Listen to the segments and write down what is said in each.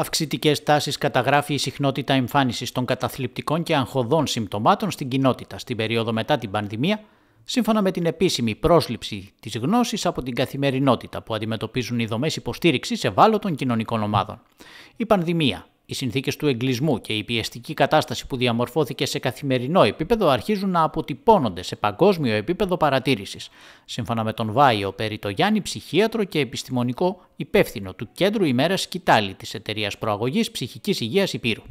Αυξητικές τάσεις καταγράφει η συχνότητα εμφάνισης των καταθλιπτικών και αγχωδών συμπτωμάτων στην κοινότητα στην περίοδο μετά την πανδημία, σύμφωνα με την επίσημη πρόσληψη της γνώσης από την καθημερινότητα που αντιμετωπίζουν οι δομές υποστήριξης ευάλωτων κοινωνικών ομάδων. Η πανδημία οι συνθήκες του εγκλισμού και η πιεστική κατάσταση που διαμορφώθηκε σε καθημερινό επίπεδο αρχίζουν να αποτυπώνονται σε παγκόσμιο επίπεδο παρατήρησης, σύμφωνα με τον Βάιο Περιτογιάννη, ψυχίατρο και επιστημονικό υπεύθυνο του Κέντρου ημέρας Σκυτάλη της Εταιρείας Προαγωγής Ψυχικής Υγείας Υπήρου.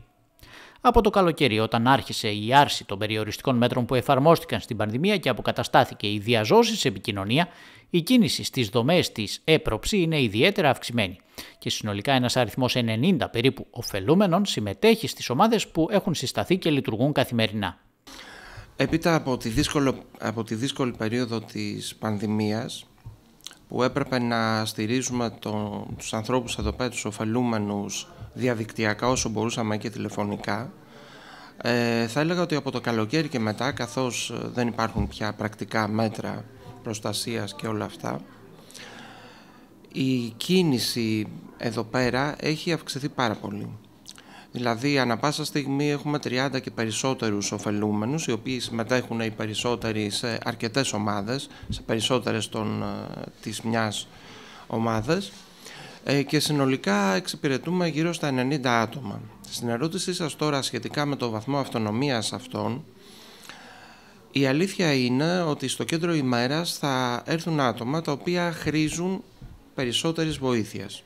Από το καλοκαίρι, όταν άρχισε η άρση των περιοριστικών μέτρων που εφαρμόστηκαν στην πανδημία και αποκαταστάθηκε η διαζώση σε επικοινωνία, η κίνηση στις δομές της έπροψη είναι ιδιαίτερα αυξημένη και συνολικά ένας αριθμός 90 περίπου ωφελούμενων συμμετέχει στις ομάδες που έχουν συσταθεί και λειτουργούν καθημερινά. Έπειτα από τη, δύσκολο, από δύσκολη περίοδο της πανδημίας που έπρεπε να στηρίζουμε τον, τους ανθρώπους εδώ πέρα, τους ωφελούμενους διαδικτυακά όσο μπορούσαμε και τηλεφωνικά, ε, θα έλεγα ότι από το καλοκαίρι και μετά, καθώς δεν υπάρχουν πια πρακτικά μέτρα προστασίας και όλα αυτά, η κίνηση εδώ πέρα έχει αυξηθεί πάρα πολύ. Δηλαδή, ανά πάσα στιγμή έχουμε 30 και περισσότερους ωφελούμενους, οι οποίοι συμμετέχουν οι περισσότεροι σε αρκετές ομάδες, σε περισσότερες των, ε, της μιας ομάδες ε, και συνολικά εξυπηρετούμε γύρω στα 90 άτομα. Στην ερώτησή σας τώρα σχετικά με το βαθμό αυτονομίας αυτών, η αλήθεια είναι ότι στο κέντρο ημέρας θα έρθουν άτομα τα οποία χρήζουν περισσότερης βοήθειας.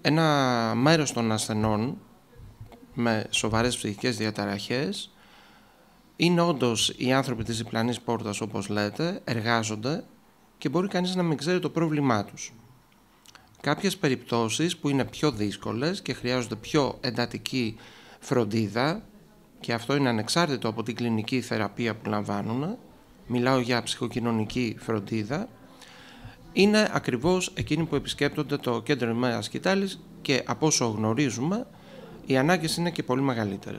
Ένα μέρος των ασθενών με σοβαρές ψυχικές διαταραχές είναι όντως οι άνθρωποι της διπλανής πόρτας όπως λέτε, εργάζονται και μπορεί κανείς να μην ξέρει το πρόβλημά τους. Κάποιες περιπτώσεις που είναι πιο δύσκολες και χρειάζονται πιο εντατική φροντίδα και αυτό είναι ανεξάρτητο από την κλινική θεραπεία που λαμβάνουν, μιλάω για ψυχοκοινωνική φροντίδα, είναι ακριβώς εκείνοι που επισκέπτονται το κέντρο ημέρας Κιτάλης και από όσο γνωρίζουμε οι ανάγκες είναι και πολύ μεγαλύτερες.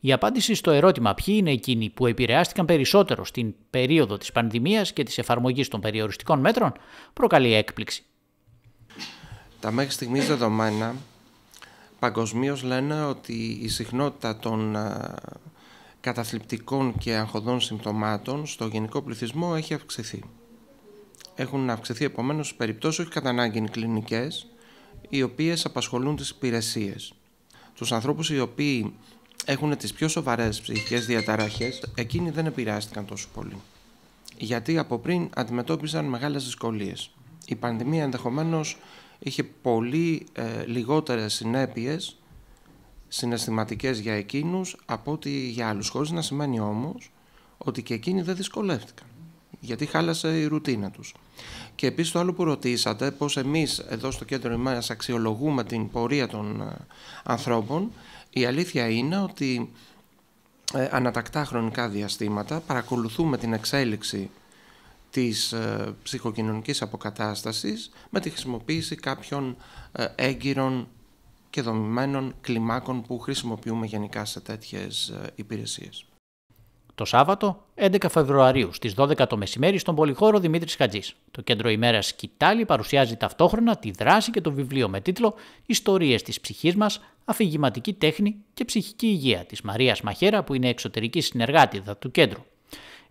Η απάντηση στο ερώτημα ποιοι είναι εκείνοι που επηρεάστηκαν περισσότερο στην περίοδο της πανδημίας και της εφαρμογής των περιοριστικών μέτρων προκαλεί έκπληξη. Τα μέχρι στιγμής δεδομένα παγκοσμίως λένε ότι η συχνότητα των ε, καταθλιπτικών και αγχωδών συμπτωμάτων στο γενικό πληθυσμό έχει αυξηθεί έχουν αυξηθεί επομένως περιπτώσεις όχι κατά ανάγκη κλινικές, οι οποίες απασχολούν τις υπηρεσίες. Τους ανθρώπους οι οποίοι έχουν τις πιο σοβαρές ψυχικές διαταραχές, εκείνοι δεν επηρεάστηκαν τόσο πολύ. Γιατί από πριν αντιμετώπιζαν μεγάλες δυσκολίες. Η πανδημία ενδεχομένως είχε πολύ ε, λιγότερες συνέπειες συναισθηματικές για εκείνους από ότι για άλλους, χωρίς να σημαίνει όμως ότι και εκείνοι δεν δυσκολεύτηκαν γιατί χάλασε η ρουτίνα τους. Και επίσης το άλλο που ρωτήσατε, πώς εμείς εδώ στο κέντρο μας αξιολογούμε την πορεία των ε, ανθρώπων, η αλήθεια είναι ότι ε, ανατακτά χρονικά διαστήματα παρακολουθούμε την εξέλιξη της ε, ψυχοκοινωνικής αποκατάστασης με τη χρησιμοποίηση κάποιων ε, έγκυρων και δομημένων κλιμάκων που χρησιμοποιούμε γενικά σε τέτοιες ε, υπηρεσίες. Το Σάββατο, 11 Φεβρουαρίου στις 12 το μεσημέρι στον Πολυχώρο Δημήτρης Χατζής. Το κέντρο ημέρας Κιτάλι παρουσιάζει ταυτόχρονα τη δράση και το βιβλίο με τίτλο Ιστορίες της ψυχής μας, αφηγηματική τέχνη και ψυχική υγεία της Μαρίας Μαχέρα, που είναι εξωτερική συνεργάτηδα του κέντρου.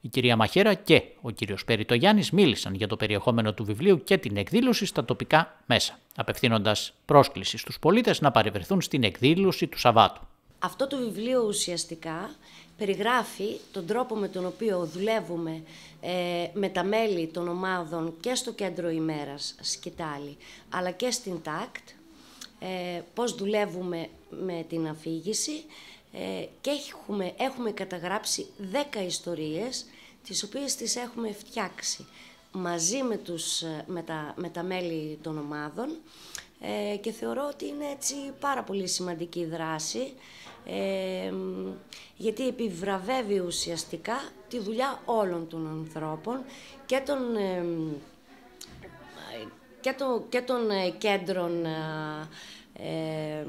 Η κυρία Μαχέρα και ο κύριος Περιτογιάννης μίλησαν για το περιεχόμενο του βιβλίου και την εκδήλωση στα τοπικά μέσα, απευθύνοντας πρόσκληση στους πολίτες να παρευρεθούν στην εκδήλωση του Σαββάτου. Αυτό το βιβλίο ουσιαστικά περιγράφει τον τρόπο με τον οποίο δουλεύουμε ε, με τα μέλη των ομάδων και στο κέντρο ημέρας Σκητάλη, αλλά και στην ΤΑΚΤ, ε, πώς δουλεύουμε με την αφήγηση ε, και έχουμε, έχουμε καταγράψει 10 ιστορίες τις οποίες τις έχουμε φτιάξει μαζί με, τους, ε, με, τα, με τα μέλη των ομάδων ε, και θεωρώ ότι είναι έτσι πάρα πολύ σημαντική δράση ε, γιατί επιβραβεύει ουσιαστικά τη δουλειά όλων των ανθρώπων και των, και, και των ε, κέντρων ε, ε,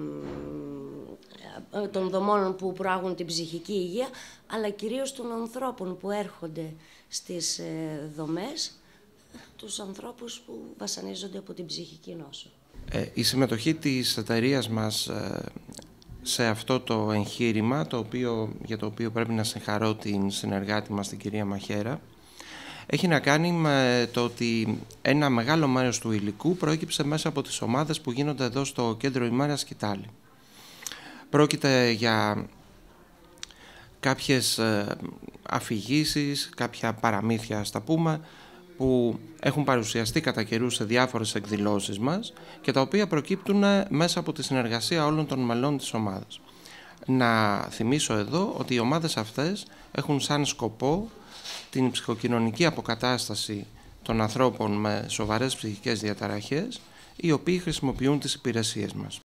των δομών που προάγουν την ψυχική υγεία, αλλά κυρίως των ανθρώπων που έρχονται στις δομές, τους ανθρώπους που βασανίζονται από την ψυχική νόσο. Ε, η συμμετοχή της εταιρείας μας ε, σε αυτό το εγχείρημα, το οποίο, για το οποίο πρέπει να συγχαρώ την συνεργάτη μας, την κυρία Μαχέρα, έχει να κάνει με το ότι ένα μεγάλο μέρος του υλικού προέκυψε μέσα από τις ομάδες που γίνονται εδώ στο κέντρο ημέρα Σκητάλη. Πρόκειται για κάποιες ε, αφηγήσεις, κάποια παραμύθια, στα τα πούμε, που έχουν παρουσιαστεί κατά καιρούς σε διάφορες εκδηλώσεις μας και τα οποία προκύπτουν μέσα από τη συνεργασία όλων των μελών της ομάδας. Να θυμίσω εδώ ότι οι ομάδες αυτές έχουν σαν σκοπό την ψυχοκοινωνική αποκατάσταση των ανθρώπων με σοβαρές ψυχικές διαταραχές οι οποίοι χρησιμοποιούν τις υπηρεσίες μας.